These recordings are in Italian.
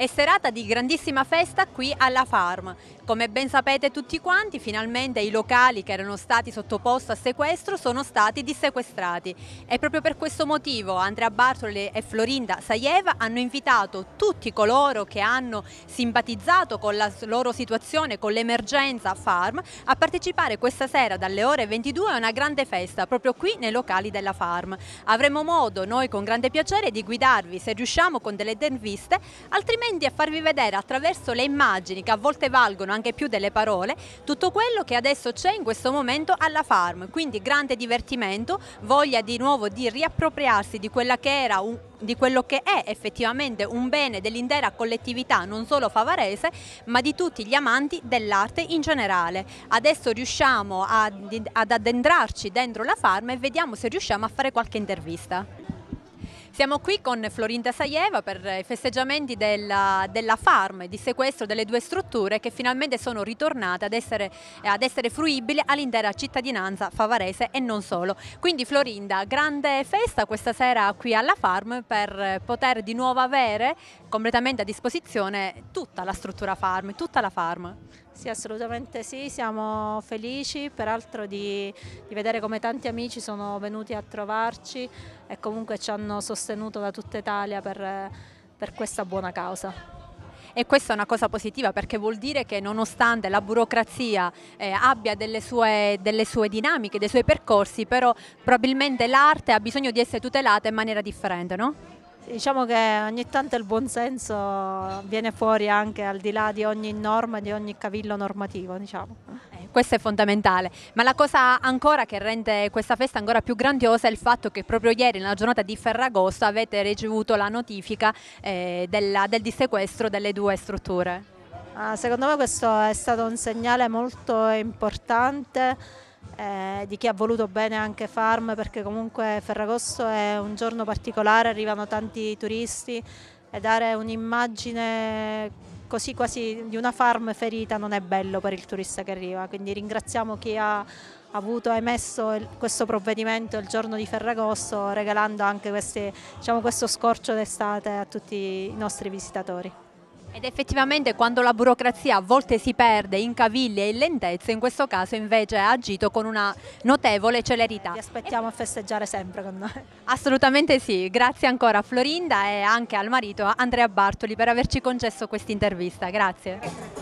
È serata di grandissima festa qui alla Farm. Come ben sapete tutti quanti, finalmente i locali che erano stati sottoposti a sequestro sono stati dissequestrati. E proprio per questo motivo Andrea Bartoli e Florinda Saieva hanno invitato tutti coloro che hanno simpatizzato con la loro situazione, con l'emergenza Farm, a partecipare questa sera dalle ore 22 a una grande festa proprio qui nei locali della Farm. Avremo modo noi con grande piacere di guidarvi se riusciamo con delle interviste, altrimenti attenti a farvi vedere attraverso le immagini che a volte valgono anche più delle parole tutto quello che adesso c'è in questo momento alla farm, quindi grande divertimento, voglia di nuovo di riappropriarsi di quella che era un, di quello che è effettivamente un bene dell'intera collettività, non solo favarese, ma di tutti gli amanti dell'arte in generale. Adesso riusciamo ad, ad addentrarci dentro la farm e vediamo se riusciamo a fare qualche intervista. Siamo qui con Florinda Saieva per i festeggiamenti della, della farm di sequestro delle due strutture che finalmente sono ritornate ad essere, ad essere fruibili all'intera cittadinanza favarese e non solo. Quindi Florinda, grande festa questa sera qui alla farm per poter di nuovo avere completamente a disposizione tutta la struttura farm, tutta la farm. Sì, assolutamente sì, siamo felici peraltro di, di, vedere come tanti amici sono venuti a trovarci e comunque ci hanno sostenuto da tutta Italia per, per questa buona causa. E questa è una cosa positiva perché vuol dire che nonostante la burocrazia eh, abbia delle sue, delle sue, dinamiche, dei suoi percorsi, però probabilmente l'arte ha bisogno di essere tutelata in maniera differente, no? Diciamo che ogni tanto il buonsenso viene fuori anche al di là di ogni norma, di ogni cavillo normativo. Diciamo. Eh, questo è fondamentale, ma la cosa ancora che rende questa festa ancora più grandiosa è il fatto che proprio ieri, nella giornata di Ferragosto, avete ricevuto la notifica eh, della, del dissequestro delle due strutture. Ah, secondo me questo è stato un segnale molto importante eh, di chi ha voluto bene anche Farm perché comunque Ferragosto è un giorno particolare, arrivano tanti turisti e dare un'immagine così quasi di una farm ferita non è bello per il turista che arriva, quindi ringraziamo chi ha avuto emesso il, questo provvedimento il giorno di Ferragosto regalando anche queste, diciamo, questo scorcio d'estate a tutti i nostri visitatori. Ed effettivamente quando la burocrazia a volte si perde in caviglie e in lentezze, in questo caso invece ha agito con una notevole celerità. Ti aspettiamo a festeggiare sempre con noi. Assolutamente sì, grazie ancora a Florinda e anche al marito Andrea Bartoli per averci concesso questa intervista, grazie.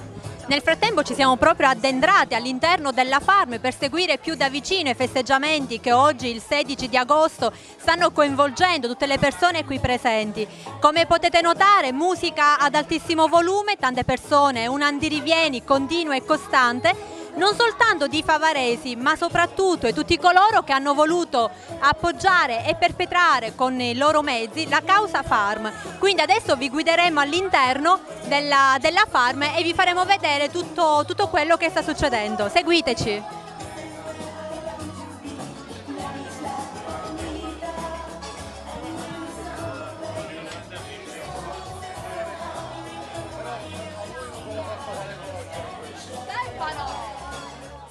Nel frattempo ci siamo proprio addentrati all'interno della farm per seguire più da vicino i festeggiamenti che oggi, il 16 di agosto, stanno coinvolgendo tutte le persone qui presenti. Come potete notare, musica ad altissimo volume, tante persone, un andirivieni continuo e costante non soltanto di Favaresi ma soprattutto di tutti coloro che hanno voluto appoggiare e perpetrare con i loro mezzi la causa farm. Quindi adesso vi guideremo all'interno della, della farm e vi faremo vedere tutto, tutto quello che sta succedendo. Seguiteci!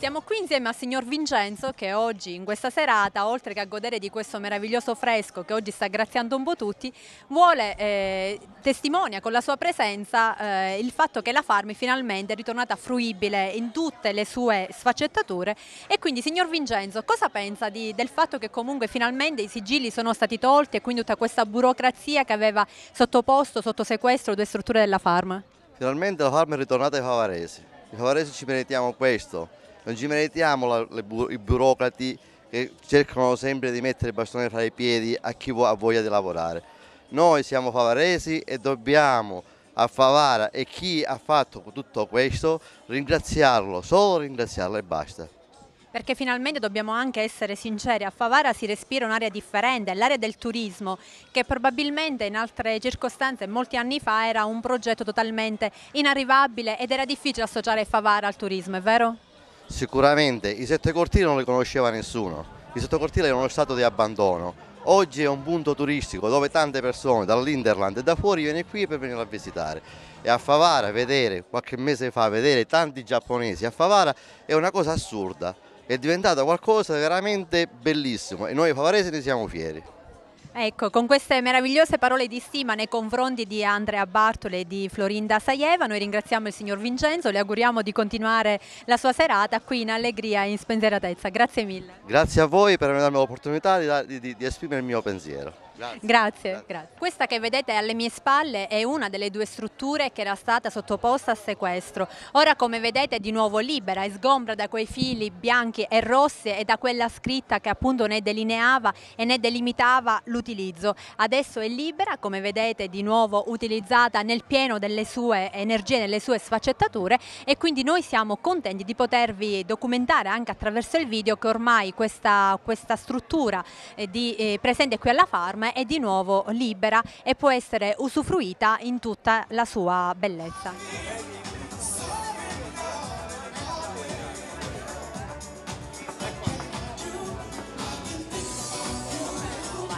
Siamo qui insieme a signor Vincenzo che oggi in questa serata, oltre che a godere di questo meraviglioso fresco che oggi sta graziando un po' tutti, vuole eh, testimonia con la sua presenza eh, il fatto che la Farmi finalmente è ritornata fruibile in tutte le sue sfaccettature e quindi signor Vincenzo cosa pensa di, del fatto che comunque finalmente i sigilli sono stati tolti e quindi tutta questa burocrazia che aveva sottoposto sotto sequestro due strutture della Farm? Finalmente la Farm è ritornata ai favaresi, i favaresi ci meritiamo questo non ci meritiamo la, le, i burocrati che cercano sempre di mettere il bastone fra i piedi a chi ha voglia di lavorare. Noi siamo favaresi e dobbiamo a Favara e chi ha fatto tutto questo ringraziarlo, solo ringraziarlo e basta. Perché finalmente dobbiamo anche essere sinceri, a Favara si respira un'area differente, l'area del turismo, che probabilmente in altre circostanze, molti anni fa, era un progetto totalmente inarrivabile ed era difficile associare Favara al turismo, è vero? Sicuramente i sette cortili non li conosceva nessuno, i sette cortili erano uno stato di abbandono. Oggi è un punto turistico dove tante persone dall'Interland e da fuori vengono qui per venire a visitare. E a Favara vedere, qualche mese fa, vedere tanti giapponesi a Favara è una cosa assurda. È diventata qualcosa veramente bellissimo e noi favaresi ne siamo fieri. Ecco, con queste meravigliose parole di stima nei confronti di Andrea Bartoli e di Florinda Saieva, noi ringraziamo il signor Vincenzo, le auguriamo di continuare la sua serata qui in allegria e in spensieratezza. Grazie mille. Grazie a voi per avermi dato l'opportunità di, di, di esprimere il mio pensiero. Grazie. Grazie, Questa che vedete alle mie spalle è una delle due strutture che era stata sottoposta a sequestro. Ora come vedete è di nuovo libera e sgombra da quei fili bianchi e rossi e da quella scritta che appunto ne delineava e ne delimitava l'utilizzo. Adesso è libera, come vedete di nuovo utilizzata nel pieno delle sue energie, nelle sue sfaccettature e quindi noi siamo contenti di potervi documentare anche attraverso il video che ormai questa, questa struttura eh, di, eh, presente qui alla farma collezione è di nuovo libera e può essere usufruita in tutta la sua bellezza.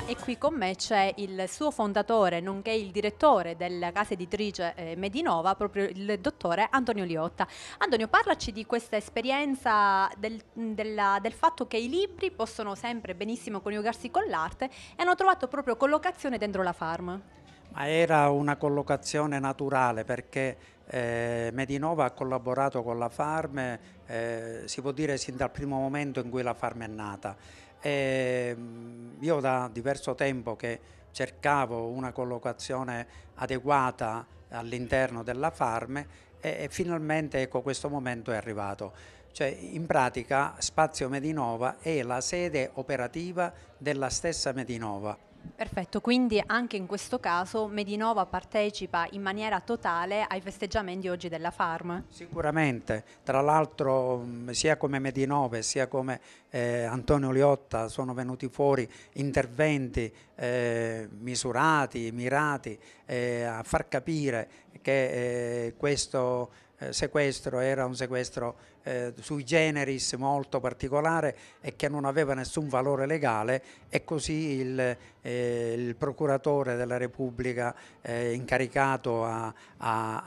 E qui con me c'è il suo fondatore, nonché il direttore della casa editrice eh, Medinova, proprio il dottore Antonio Liotta. Antonio, parlaci di questa esperienza del, della, del fatto che i libri possono sempre benissimo coniugarsi con l'arte e hanno trovato proprio collocazione dentro la farm. Ma era una collocazione naturale perché eh, Medinova ha collaborato con la Farm, eh, si può dire sin dal primo momento in cui la Farm è nata. E ehm, io da diverso tempo che cercavo una collocazione adeguata all'interno della farm e, finalmente ecco, questo momento è arrivato. Cioè, in pratica Spazio Medinova è la sede operativa della stessa Medinova. Perfetto, quindi anche in questo caso Medinova partecipa in maniera totale ai festeggiamenti oggi della Farm? Sicuramente, tra l'altro sia come Medinova sia come eh, Antonio Liotta sono venuti fuori interventi eh, misurati, mirati eh, a far capire che eh, questo eh, sequestro era un sequestro eh, sui generis molto particolare e che non aveva nessun valore legale e così il, eh, il procuratore della Repubblica eh, incaricato ha,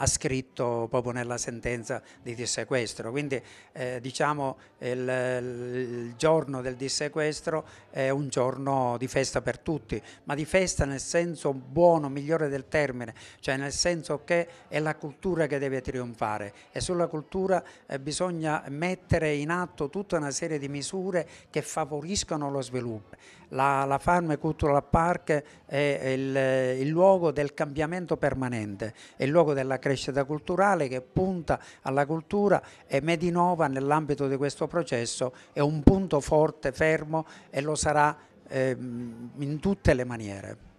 scritto proprio nella sentenza di dissequestro. Quindi eh, diciamo il, il giorno del dissequestro è un giorno di festa per tutti, ma di festa nel senso buono, migliore del termine, cioè nel senso che è la cultura che deve trionfare e sulla cultura eh, bisogna mettere in atto tutta una serie di misure che favoriscono lo sviluppo. La, la Farm Cultural Park è il, il luogo del cambiamento permanente, è il luogo della crescita culturale che punta alla cultura e Medinova nell'ambito di questo processo è un punto forte, fermo e lo sarà ehm, in tutte le maniere.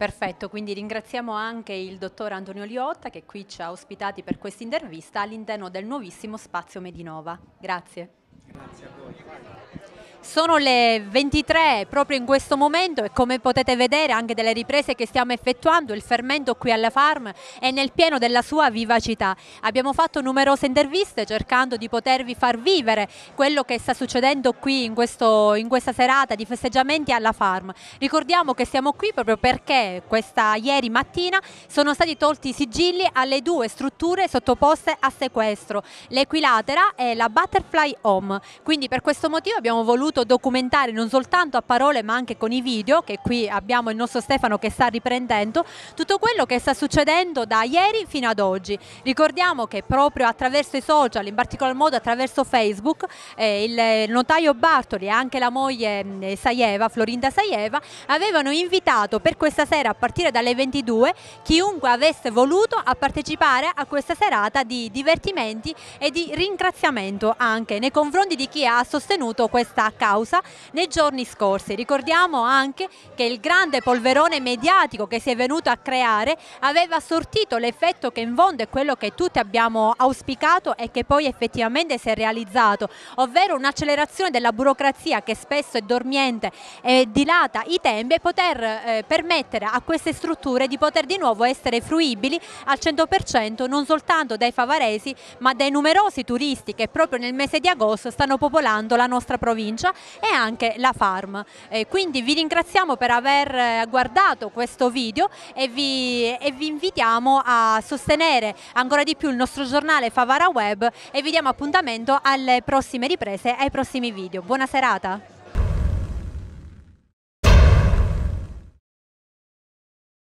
Perfetto, quindi ringraziamo anche il dottor Antonio Liotta che qui ci ha ospitati per questa intervista all'interno del nuovissimo spazio Medinova. Grazie. Grazie a voi. Sono le 23 proprio in questo momento e come potete vedere anche dalle riprese che stiamo effettuando il fermento qui alla farm è nel pieno della sua vivacità. Abbiamo fatto numerose interviste cercando di potervi far vivere quello che sta succedendo qui in, questo, in questa serata di festeggiamenti alla farm. Ricordiamo che siamo qui proprio perché questa ieri mattina sono stati tolti i sigilli alle due strutture sottoposte a sequestro, l'Equilatera e la Butterfly Home. Quindi per questo motivo abbiamo voluto voluto documentare non soltanto a parole ma anche con i video, che qui abbiamo il nostro Stefano che sta riprendendo, tutto quello che sta succedendo da ieri fino ad oggi. Ricordiamo che proprio attraverso i social, in particolar modo attraverso Facebook, eh, il notaio Bartoli e anche la moglie mm, eh, Saieva, Florinda Saieva, avevano invitato per questa sera a partire dalle 22 chiunque avesse voluto a partecipare a questa serata di divertimenti e di ringraziamento anche nei confronti di chi ha sostenuto questa causa nei giorni scorsi. Ricordiamo anche che il grande polverone mediatico che si è venuto a creare aveva sortito l'effetto che in fondo è quello che tutti abbiamo auspicato e che poi effettivamente si è realizzato, ovvero un'accelerazione della burocrazia che spesso è dormiente e dilata i tempi e poter eh, permettere a queste strutture di poter di nuovo essere fruibili al 100% non soltanto dai favaresi ma dai numerosi turisti che proprio nel mese di agosto stanno popolando la nostra provincia Siracusa e anche la Farm. Eh, quindi vi ringraziamo per aver eh, guardato questo video e vi, e vi invitiamo a sostenere ancora di più il nostro giornale Favara Web e vi diamo appuntamento alle prossime riprese e ai prossimi video. Buona serata!